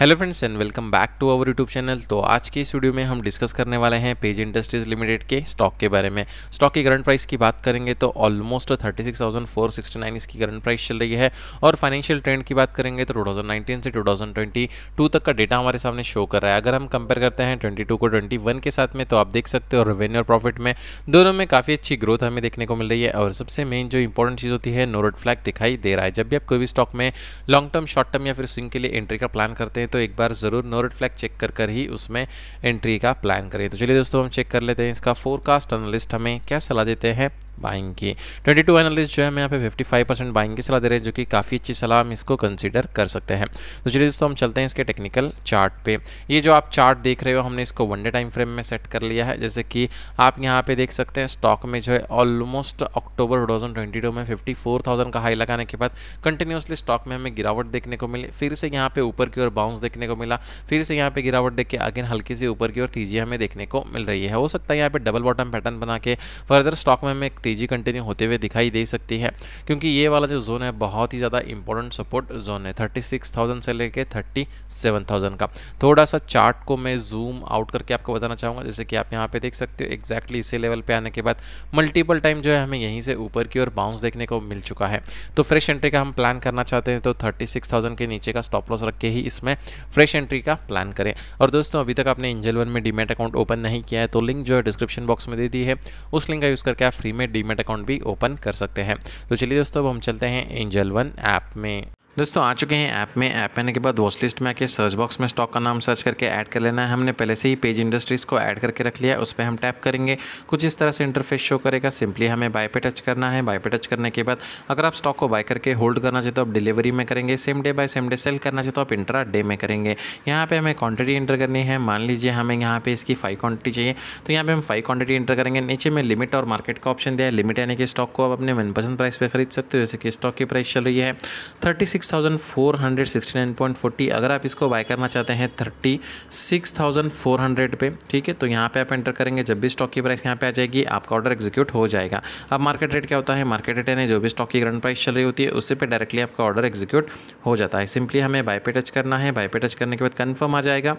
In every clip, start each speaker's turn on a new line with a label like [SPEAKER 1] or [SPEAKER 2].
[SPEAKER 1] hello friends and welcome back to our YouTube channel तो आज के इस वीडियो में हम डिस्कस करने वाले हैं पेज इंडस्ट्रीज लिमिटेड के स्टॉक के बारे में स्टॉक की करंट प्राइस की बात करेंगे तो ऑलमोस्ट 36,469 इसकी करंट प्राइस चल रही है और फाइनेंशियल ट्रेंड की बात करेंगे तो 2019 से 2022 तक का डेटा हमारे सामने शो कर रहा है अगर हम कंपेयर करते हैं ट्वेंटी को ट्वेंटी के साथ में तो आप देख सकते हो रेवेन्यू और प्रॉफिट में दोनों में काफ़ी अच्छी ग्रोथ हमें देखने को मिल रही है और सबसे मेन जो इंपॉर्टेंट चीज़ होती है नोरड फ्लैग दिखाई दे रहा है जब भी आप कोई भी स्टॉक में लॉन्ग टर्म शॉर्ट टर्म या फिर स्विंग के लिए एंट्री का प्लान करते हैं तो एक बार ज़रूर नोरेट फ्लैग चेक कर कर ही उसमें एंट्री का प्लान करें तो चलिए दोस्तों हम चेक कर लेते हैं इसका फोरकास्ट एनालिस्ट हमें क्या सलाह देते हैं बाइंग की 22 एनालिस्ट जो है मैं यहाँ पे 55 परसेंट बाइंग की सलाह दे रहे हैं जो कि काफ़ी अच्छी सलाह हम इसको कंसिडर कर सकते हैं तो चलिए दोस्तों हम चलते हैं इसके टेक्निकल चार्ट पे ये जो आप चार्ट देख रहे हो हमने इसको वनडे टाइम फ्रेम में सेट कर लिया है जैसे कि आप यहाँ पे देख सकते हैं स्टॉक में जो है ऑलमोस्ट अक्टूबर टू में फिफ्टी का हाई लगाने के बाद कंटिन्यूसली स्टॉक में हमें गिरावट देखने को मिली फिर से यहाँ पे ऊपर की ओर बाउंस देखने को मिला फिर से यहाँ पे गिरावट देख के अगेन हल्की सी ऊपर की ओर तीजी हमें देखने को मिल रही है हो सकता है यहाँ पे डबल बॉटम पैटर्न बना के फर्दर स्टॉक में हमें तेज़ी कंटिन्यू होते हुए दिखाई दे सकती है क्योंकि ये वाला जो जोन है बहुत ही ज़्यादा इंपॉर्टेंट सपोर्ट जोन है 36,000 से लेके 37,000 का थोड़ा सा चार्ट को मैं जूम आउट करके आपको बताना चाहूँगा जैसे कि आप यहाँ पे देख सकते हो एक्जैक्टली इसी लेवल पे आने के बाद मल्टीपल टाइम जो है हमें यहीं से ऊपर की ओर बाउंस देखने को मिल चुका है तो फ्रेश एंट्री का हम प्लान करना चाहते हैं तो 36,000 के नीचे का स्टॉप लॉस रख के ही इसमें फ्रेश एंट्री का प्लान करें और दोस्तों अभी तक आपने इंजल वन में डीमेट अकाउंट ओपन नहीं किया है तो लिंक जो है डिस्क्रिप्शन बॉक्स में दे दी है उस लिंक का यूज़ करके आप फ्री में डी डीमेट अकाउंट भी ओपन कर सकते हैं तो चलिए दोस्तों अब हम चलते हैं एंजल वन ऐप में दोस्तों आ चुके हैं ऐप में ऐप आने के बाद वॉच लिस्ट में आके सर्च बॉक्स में स्टॉक का नाम सर्च करके ऐड कर लेना है हमने पहले से ही पेज इंडस्ट्रीज़ को ऐड करके रख लिया है उस पर हम टैप करेंगे कुछ इस तरह से इंटरफेस शो करेगा सिंपली हमें बाय पे टच करना है बाय पे टच करने के बाद अगर आप स्टॉक को बाय करके होल्ड करना चाहते हो आप डिलीवरी में करेंगे same day buy same day sell करना चाहते हो आप इंट्रा डे में करेंगे यहाँ पर हमें क्वान्टिटी इंटर करनी है मान लीजिए हमें यहाँ पर इसकी फाइव क्वान्टिटी चाहिए तो यहाँ पर हम फाइव क्वान्टिटी इंटर करेंगे नीचे में लिमिट और मार्केट का ऑप्शन दिया है लिमिट यानी कि स्टॉक को आप अपने मनपसंद प्राइस पर खरीद सकते हो जैसे कि स्टॉक की प्राइस चल रही है thirty six 36,469.40 thousand four hundred sixty nine point forty अगर आप इसको बाय करना चाहते हैं thirty six thousand four hundred पे ठीक है तो यहाँ पे आप एंटर करेंगे जब भी स्टॉक की प्राइस यहाँ पे आ जाएगी आपका ऑर्डर एग्जीक्यूट हो जाएगा अब मार्केट रेट क्या होता है मार्केट रेट यानी जो भी स्टॉक की ग्रंट प्राइस चल रही होती है उससे पे डायरेक्टली आपका ऑर्डर एग्जीक्यूट हो जाता है सिंपली हमें बाय पे टच करना है बाय पे टच करने के बाद कन्फर्म आ जाएगा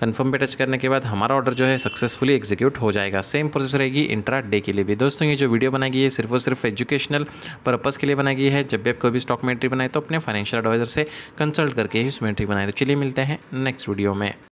[SPEAKER 1] कंफर्म पे टच करने के बाद हमारा ऑर्डर जो है सक्सेसफुली एग्जीक्यूट हो जाएगा सेम प्रोसेस रहेगी इंट्रा डे के लिए भी दोस्तों ये जो वीडियो बनाई गई है सिर्फ और सिर्फ एजुकेशनल पर्पज़ के लिए बनाई गई है जब भी आप कोई भी स्टॉक में बनाए तो अपने फाइनेंशियल एडवाइजर से कंसल्ट करके ही उसमें एंट्री बनाए तो चलिए मिलते हैं नेक्स्ट वीडियो में